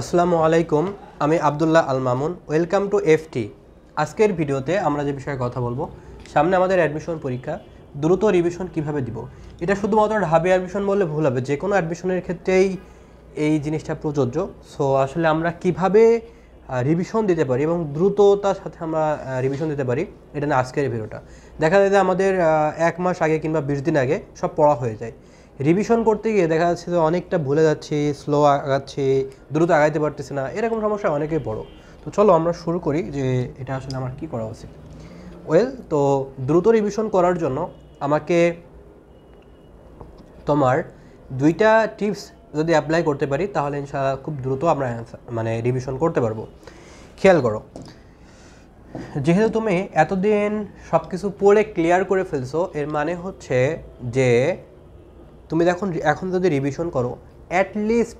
আসসালামু আলাইকুম আমি Abdullah Al Mamun welcome to FT আজকের ভিডিওতে আমরা যে বিষয়ে কথা বলবো সামনে আমাদের অ্যাডমিশন পরীক্ষা দ্রুত রিভিশন কিভাবে দিব এটা শুধুমাত্র ঢাবি অ্যাডমিশন বললে ভুল হবে যে কোনো অ্যাডমিশনের ক্ষেত্রেই এই জিনিসটা প্রযোজ্য সো আসলে আমরা কিভাবে রিভিশন দিতে পারি এবং দ্রুততার সাথে আমরা রিভিশন দিতে পারি এটা না আজকের ভিডিওটা দেখা যায় যে আমাদের এক মাস আগে কিংবা বিশ দিন আগে সব পড়া হয়ে যায় রিভিশন করতে গিয়ে দেখা যাচ্ছে যে অনেকটা ভুলে যাচ্ছি স্লো আগাচ্ছি দ্রুত আগাইতে পারতেছি না এরকম সমস্যা অনেকেই বড় তো চলো আমরা শুরু করি যে এটা আসলে আমার কি করা উচিত ওয়েল তো দ্রুত রিভিশন করার জন্য আমাকে তোমার দুইটা টিপস যদি অ্যাপ্লাই করতে পারি তাহলে ইনশাআল্লাহ খুব দ্রুত আমরা মানে রিভিশন করতে পারবো খেয়াল করো যেহেতু তুমি এতদিন সব কিছু পড়ে ক্লিয়ার করে ফেলছো এর মানে হচ্ছে যে তুমি দেখো এখন যদি রিভিশন করো অ্যাটলিস্ট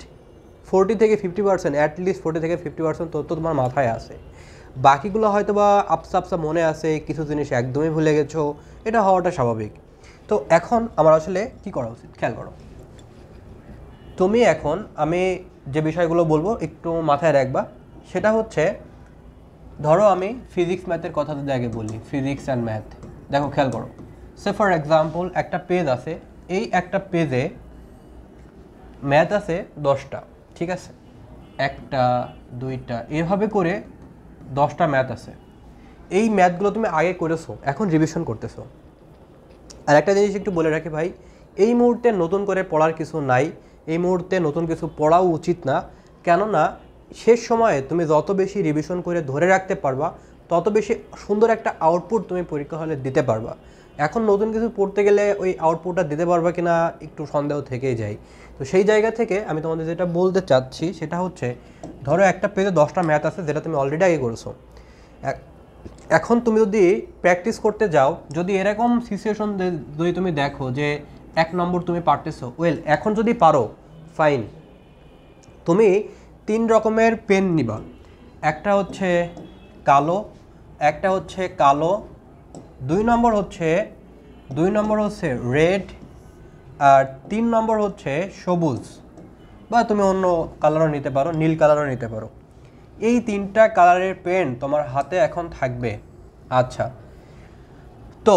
ফোরটি থেকে ফিফটি পার্সেন্ট অ্যাটলিস্ট ফোরটি থেকে ফিফটি পার্সেন্ট তথ্য তোমার মাথায় আসে বাকিগুলো হয়তো বা আপসা আপসা মনে আছে কিছু জিনিস একদমই ভুলে গেছো এটা হওয়াটা স্বাভাবিক তো এখন আমার আসলে কি করা উচিত খেয়াল করো তুমি এখন আমি যে বিষয়গুলো বলবো একটু মাথায় রাখবা সেটা হচ্ছে ধরো আমি ফিজিক্স ম্যাথের কথা যদি আগে বলি ফিজিক্স অ্যান্ড ম্যাথ দেখো খেয়াল করো সে ফর এক্সাম্পল একটা পেজ আছে এই একটা পেজে ম্যাথ আছে দশটা ঠিক আছে একটা দুইটা এভাবে করে দশটা ম্যাথ আছে এই ম্যাথগুলো তুমি আগে করেছো এখন রিভিশন করতেছো আর একটা জিনিস একটু বলে রাখি ভাই এই মুহূর্তে নতুন করে পড়ার কিছু নাই এই মুহূর্তে নতুন কিছু পড়াও উচিত না কেননা শেষ সময়ে তুমি যত বেশি রিভিশন করে ধরে রাখতে পারবা তত বেশি সুন্দর একটা আউটপুট তুমি পরীক্ষা হলে দিতে পারবা এখন নতুন কিছু পড়তে গেলে ওই আউটপুটটা দিতে পারবে কি না একটু সন্দেহ থেকেই যায় তো সেই জায়গা থেকে আমি তোমাদের যেটা বলতে চাচ্ছি সেটা হচ্ছে ধরো একটা পেজে দশটা ম্যাথ আছে যেটা তুমি অলরেডি আগে করেছো এখন তুমি যদি প্র্যাকটিস করতে যাও যদি এরকম সিচুয়েশন যদি তুমি দেখো যে এক নম্বর তুমি পারতেছো ওয়েল এখন যদি পারো ফাইন তুমি তিন রকমের পেন নিবা একটা হচ্ছে কালো একটা হচ্ছে কালো দুই নম্বর হচ্ছে দুই নম্বর হচ্ছে রেড আর তিন নম্বর হচ্ছে সবুজ বা তুমি অন্য কালারও নিতে পারো নীল কালারও নিতে পারো এই তিনটা কালারের পেন তোমার হাতে এখন থাকবে আচ্ছা তো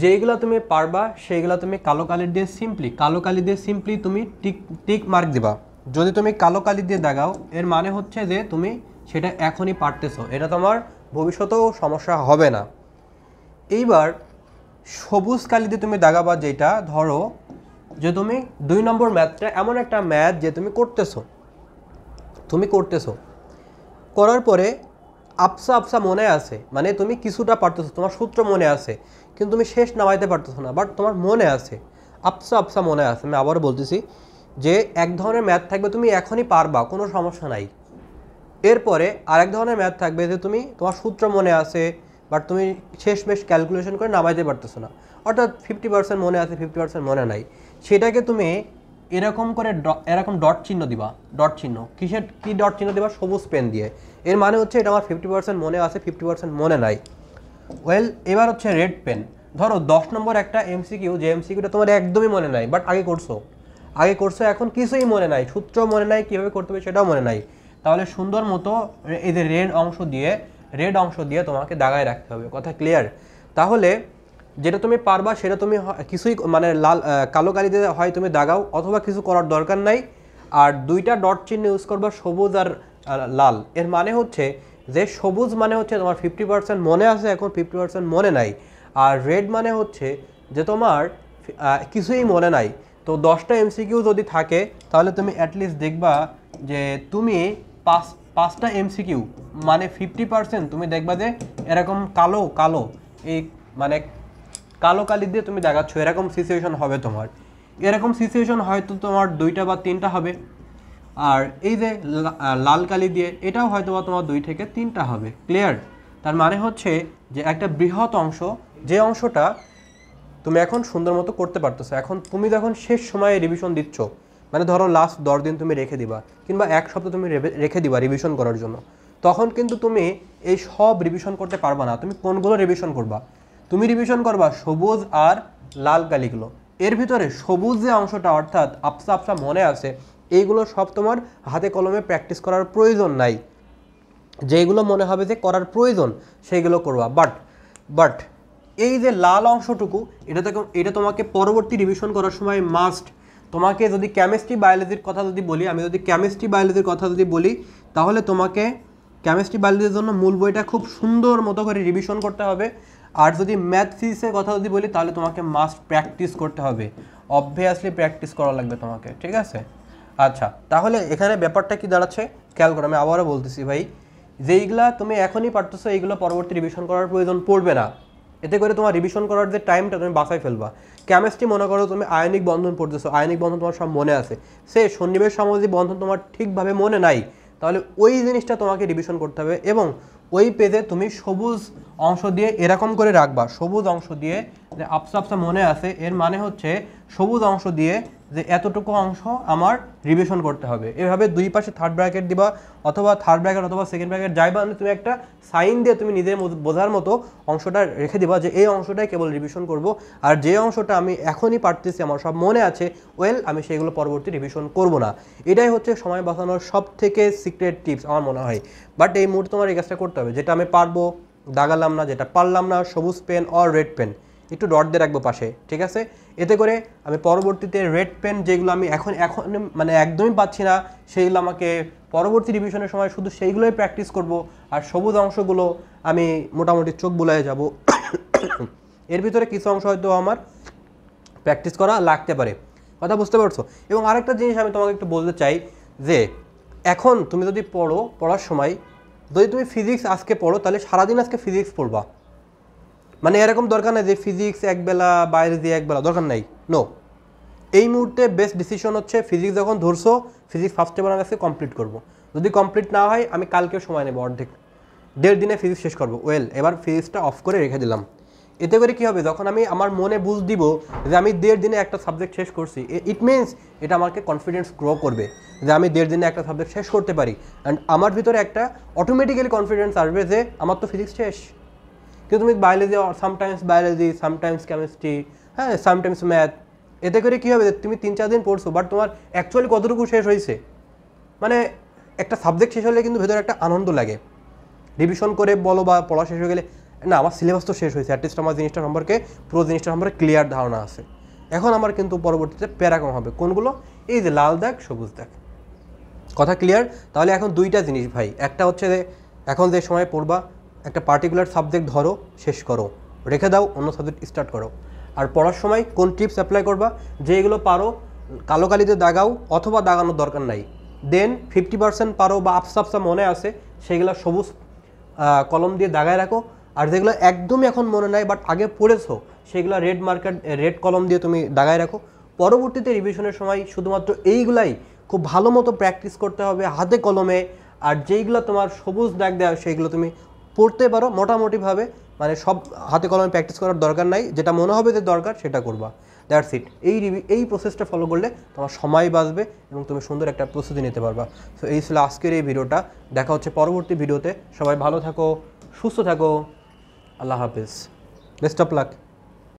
যেইগুলো তুমি পারবা সেইগুলো তুমি কালো কালি দিয়ে সিম্পলি কালো কালি দিয়ে সিম্পলি তুমি টিক টিক মার্ক দিবা যদি তুমি কালো কালি দিয়ে দেখাও এর মানে হচ্ছে যে তুমি সেটা এখনই পারতেছো এটা তোমার ভবিষ্যতেও সমস্যা হবে না এইবার সবুজ কালি দিয়ে তুমি দাগাবা যেটা ধরো যে তুমি দুই নম্বর ম্যাথটা এমন একটা ম্যাথ যে তুমি করতেছো তুমি করতেছো করার পরে আপসা আপসা মনে আছে মানে তুমি কিছুটা পারতেছো তোমার সূত্র মনে আছে কিন্তু তুমি শেষ নামাইতে পারতেছো না বাট তোমার মনে আছে আপসা আপসা মনে আছে আমি আবারও বলতেছি যে এক ধরনের ম্যাথ থাকবে তুমি এখনই পারবা কোনো সমস্যা নাই এরপরে আরেক ধরনের ম্যাথ থাকবে যে তুমি তোমার সূত্র মনে আছে বাট তুমি শেষমেশ ক্যালকুলেশন করে নামাইতে পারতেছো না অর্থাৎ ফিফটি পার্সেন্ট মনে আছে ফিফটি পার্সেন্ট মনে নাই সেটাকে তুমি এরকম করে এরকম ডট চিহ্ন দিবা ডট চিহ্ন কিসের কী ডট চিহ্ন দিবা সবুজ পেন দিয়ে এর মানে হচ্ছে এটা আমার ফিফটি পার্সেন্ট মনে আছে ফিফটি পার্সেন্ট মনে নাই ওয়েল এবার হচ্ছে রেড পেন ধরো দশ নম্বর একটা এমসিকিউ যে কিউটা তোমার একদমই মনে নাই বাট আগে করছো আগে করছো এখন কিছুই মনে নাই সূত্র মনে নাই কীভাবে করতে হবে সেটাও মনে নাই তাহলে সুন্দর মতো এই যে রেড অংশ দিয়ে রেড অংশ দিয়ে তোমাকে দাগায় রাখতে হবে কথা ক্লিয়ার তাহলে যেটা তুমি পারবা সেটা তুমি কিছুই মানে লাল কালো কালিতে হয় তুমি দাগাও অথবা কিছু করার দরকার নাই আর দুইটা ডট চিহ্ন ইউজ করবা সবুজ আর লাল এর মানে হচ্ছে যে সবুজ মানে হচ্ছে তোমার ফিফটি পার্সেন্ট মনে আছে এখন ফিফটি পার্সেন্ট মনে নাই আর রেড মানে হচ্ছে যে তোমার কিছুই মনে নাই তো দশটা এমসিকিউ যদি থাকে তাহলে তুমি অ্যাটলিস্ট দেখবা যে তুমি পাঁচ পাঁচটা এমসিকিউ মানে ফিফটি পার্সেন্ট তুমি দেখবা যে এরকম কালো কালো এই মানে কালো কালি দিয়ে তুমি দেখাচ্ছ এরকম সিচুয়েশন হবে তোমার এরকম সিচুয়েশন হয়তো তোমার দুইটা বা তিনটা হবে আর এই যে লাল কালি দিয়ে এটাও হয়তো বা তোমার দুই থেকে তিনটা হবে ক্লিয়ার তার মানে হচ্ছে যে একটা বৃহৎ অংশ যে অংশটা তুমি এখন সুন্দর মতো করতে পারতেছো এখন তুমি যখন শেষ সময়ে রিভিশন দিচ্ছ মানে ধরো লাস্ট দশ দিন তুমি রেখে দিবা কিংবা এক সপ্তাহ তুমি রেখে দিবা রিভিশন করার জন্য তখন কিন্তু তুমি এই সব রিভিশন করতে পারবা না তুমি কোনগুলো রিভিশন করবা তুমি রিভিশন করবা সবুজ আর লাল কালিগুলো এর ভিতরে সবুজ যে অংশটা অর্থাৎ আপসা আপসা মনে আছে এইগুলো সব তোমার হাতে কলমে প্র্যাকটিস করার প্রয়োজন নাই যেগুলো মনে হবে যে করার প্রয়োজন সেইগুলো করবা বাট বাট এই যে লাল অংশটুকু এটা এটা তোমাকে পরবর্তী রিভিশন করার সময় মাস্ট তোমাকে যদি কেমিস্ট্রি বায়োলজির কথা যদি বলি আমি যদি কেমিস্ট্রি বায়োলজির কথা যদি বলি তাহলে তোমাকে কেমিস্ট্রি বায়োলজির জন্য মূল বইটা খুব সুন্দর মতো করে রিভিশন করতে হবে আর যদি ম্যাথ ফিজিক্সের কথা যদি বলি তাহলে তোমাকে মাস্ট প্র্যাকটিস করতে হবে অবভিয়াসলি প্র্যাকটিস করা লাগবে তোমাকে ঠিক আছে আচ্ছা তাহলে এখানে ব্যাপারটা কি দাঁড়াচ্ছে খেয়াল করো আমি আবারও বলতেছি ভাই যেইগুলা তুমি এখনই পারতেছো এইগুলো পরবর্তী রিভিশন করার প্রয়োজন পড়বে না এতে করে তোমার রিভিশন করার যে টাইমটা তুমি বাসায় ফেলবা কেমিস্ট্রি মনে করো তুমি আয়নিক বন্ধন পড়তেছো আয়নিক বন্ধন তোমার সব মনে আছে সে সন্নিবেশ সামাজিক বন্ধন তোমার ঠিকভাবে মনে নাই তাহলে ওই জিনিসটা তোমাকে রিভিশন করতে হবে এবং ওই পেজে তুমি সবুজ অংশ দিয়ে এরকম করে রাখবা সবুজ অংশ দিয়ে যে আপসা আপসা মনে আছে এর মানে হচ্ছে সবুজ অংশ দিয়ে যে এতটুকু অংশ আমার রিভিশন করতে হবে এভাবে দুই পাশে থার্ড ব্র্যাকেট দিবা অথবা থার্ড ব্র্যাকেট অথবা সেকেন্ড ব্র্যাকেট যাই বা তুমি একটা সাইন দিয়ে তুমি নিজের বোঝার মতো অংশটা রেখে দিবা যে এই অংশটাই কেবল রিভিশন করব আর যে অংশটা আমি এখনই পারতেছি আমার সব মনে আছে ওয়েল আমি সেগুলো পরবর্তী রিভিশন করব না এটাই হচ্ছে সময় বাঁচানোর সব থেকে সিক্রেট টিপস আমার মনে হয় বাট এই মুহূর্তে তোমার এই কাজটা করতে হবে যেটা আমি পারবো দাগালাম না যেটা পারলাম না সবুজ পেন অর রেড পেন একটু ডট দিয়ে রাখবো পাশে ঠিক আছে এতে করে আমি পরবর্তীতে রেড পেন যেগুলো আমি এখন এখন মানে একদমই পাচ্ছি না সেইগুলো আমাকে পরবর্তী রিভিশনের সময় শুধু সেইগুলোই প্র্যাকটিস করব আর সবুজ অংশগুলো আমি মোটামুটি চোখ বুলায় যাব এর ভিতরে কিছু অংশ হয়তো আমার প্র্যাকটিস করা লাগতে পারে কথা বুঝতে পারছো এবং আরেকটা জিনিস আমি তোমাকে একটু বলতে চাই যে এখন তুমি যদি পড়ো পড়ার সময় যদি তুমি ফিজিক্স আজকে পড়ো তাহলে সারাদিন আজকে ফিজিক্স পড়বা মানে এরকম দরকার নেই যে ফিজিক্স একবেলা বাইরে দিয়ে একবেলা দরকার নাই নো এই মুহূর্তে বেস্ট ডিসিশন হচ্ছে ফিজিক্স যখন ধরছো ফিজিক্স ফার্স্ট পেপার আমি আজকে কমপ্লিট করবো যদি কমপ্লিট না হয় আমি কালকেও সময় নেবো অর্ধেক দেড় দিনে ফিজিক্স শেষ করবো ওয়েল এবার ফিজিক্সটা অফ করে রেখে দিলাম এতে করে কী হবে যখন আমি আমার মনে বুঝ দিব যে আমি দেড় দিনে একটা সাবজেক্ট শেষ করছি ইট মিনস এটা আমাকে কনফিডেন্স গ্রো করবে যে আমি দেড় দিনে একটা সাবজেক্ট শেষ করতে পারি অ্যান্ড আমার ভিতরে একটা অটোমেটিক্যালি কনফিডেন্স আসবে যে আমার তো ফিজিক্স শেষ কিন্তু তুমি biology sometimes biology sometimes chemistry হ্যাঁ সামটাইমস ম্যাথ এতে করে কী হবে তুমি তিন চার দিন পড়ছো বাট তোমার অ্যাকচুয়ালি কতটুকু শেষ হয়েছে মানে একটা সাবজেক্ট শেষ হলে কিন্তু ভেতরে একটা আনন্দ লাগে রিভিশন করে বলো বা পড়া শেষ হয়ে গেলে না আমার সিলেবাস তো শেষ হয়েছে অ্যাটলিস্ট আমার জিনিসটা সম্পর্কে পুরো জিনিসটা সম্পর্কে ক্লিয়ার ধারণা আছে এখন আমার কিন্তু পরবর্তীতে প্যারা কম হবে কোনগুলো এই যে লাল দেখ সবুজ দেখ কথা ক্লিয়ার তাহলে এখন দুইটা জিনিস ভাই একটা হচ্ছে যে এখন যে সময় পড়বা একটা পার্টিকুলার সাবজেক্ট ধরো শেষ করো রেখে দাও অন্য সাবজেক্ট স্টার্ট করো আর পড়ার সময় কোন টিপস অ্যাপ্লাই করবা যে এগুলো পারো কালো কালিতে দাগাও অথবা দাগানোর দরকার নাই দেন ফিফটি পার্সেন্ট পারো বা আফসা মনে আছে সেগুলো সবুজ কলম দিয়ে দাগায় রাখো আর যেগুলো একদমই এখন মনে নাই বাট আগে পড়েছো সেগুলো রেড মার্কেট রেড কলম দিয়ে তুমি দাগায় রাখো পরবর্তীতে রিভিশনের সময় শুধুমাত্র এইগুলাই খুব ভালো মতো প্র্যাকটিস করতে হবে হাতে কলমে আর যেইগুলো তোমার সবুজ দাগ দেওয়া সেইগুলো তুমি পড়তে পারো মোটামুটিভাবে মানে সব হাতে কলমে প্র্যাকটিস করার দরকার নাই যেটা মনে হবে যে দরকার সেটা করবা দ্যাটস ইট এই এই প্রসেসটা ফলো করলে তোমার সময় বাঁচবে এবং তুমি সুন্দর একটা প্রস্তুতি নিতে পারবা সো এই ছিল আজকের এই ভিডিওটা দেখা হচ্ছে পরবর্তী ভিডিওতে সবাই ভালো থাকো সুস্থ থাকো আল্লাহ হাফিজ বেস্ট অফ লাক